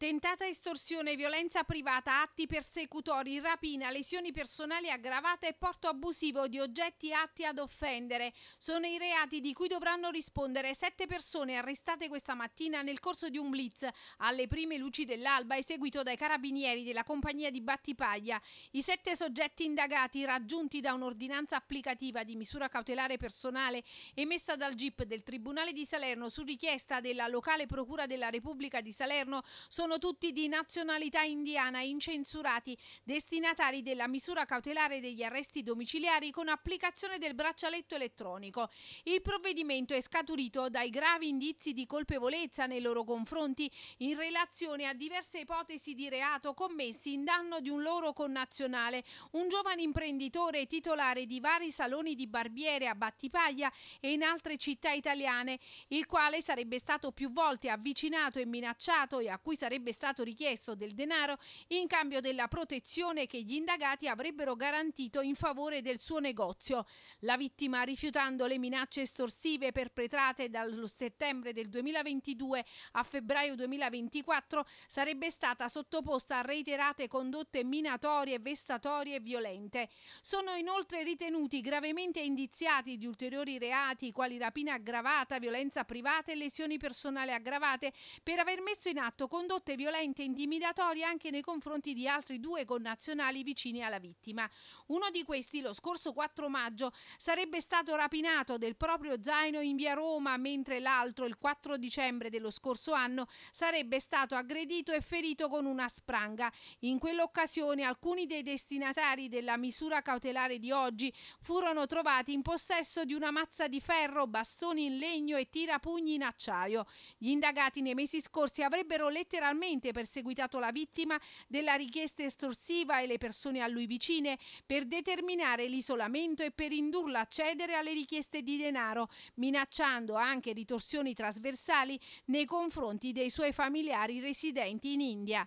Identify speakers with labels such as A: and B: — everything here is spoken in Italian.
A: Tentata estorsione, violenza privata, atti persecutori, rapina, lesioni personali aggravate e porto abusivo di oggetti atti ad offendere sono i reati di cui dovranno rispondere sette persone arrestate questa mattina nel corso di un blitz alle prime luci dell'alba eseguito dai carabinieri della compagnia di Battipaglia. I sette soggetti indagati raggiunti da un'ordinanza applicativa di misura cautelare personale emessa dal GIP del Tribunale di Salerno su richiesta della locale Procura della Repubblica di Salerno sono sono tutti di nazionalità indiana, incensurati, destinatari della misura cautelare degli arresti domiciliari con applicazione del braccialetto elettronico. Il provvedimento è scaturito dai gravi indizi di colpevolezza nei loro confronti in relazione a diverse ipotesi di reato commessi in danno di un loro connazionale, un giovane imprenditore titolare di vari saloni di barbiere a Battipaglia e in altre città italiane, il quale sarebbe stato più volte avvicinato e minacciato e a cui sarebbe sarebbe stato richiesto del denaro in cambio della protezione che gli indagati avrebbero garantito in favore del suo negozio. La vittima, rifiutando le minacce estorsive perpetrate dallo settembre del 2022 a febbraio 2024, sarebbe stata sottoposta a reiterate condotte minatorie, vessatorie e violente. Sono inoltre ritenuti gravemente indiziati di ulteriori reati quali rapina aggravata, violenza privata e lesioni personali aggravate per aver messo in atto condotte forte, violenta e intimidatoria anche nei confronti di altri due connazionali vicini alla vittima. Uno di questi, lo scorso 4 maggio, sarebbe stato rapinato del proprio zaino in via Roma, mentre l'altro, il 4 dicembre dello scorso anno, sarebbe stato aggredito e ferito con una spranga. In quell'occasione alcuni dei destinatari della misura cautelare di oggi furono trovati in possesso di una mazza di ferro, bastoni in legno e tirapugni in acciaio. Gli indagati nei mesi scorsi avrebbero letteralmente duramente perseguitato la vittima della richiesta estorsiva e le persone a lui vicine per determinare l'isolamento e per indurla a cedere alle richieste di denaro, minacciando anche ritorsioni trasversali nei confronti dei suoi familiari residenti in India.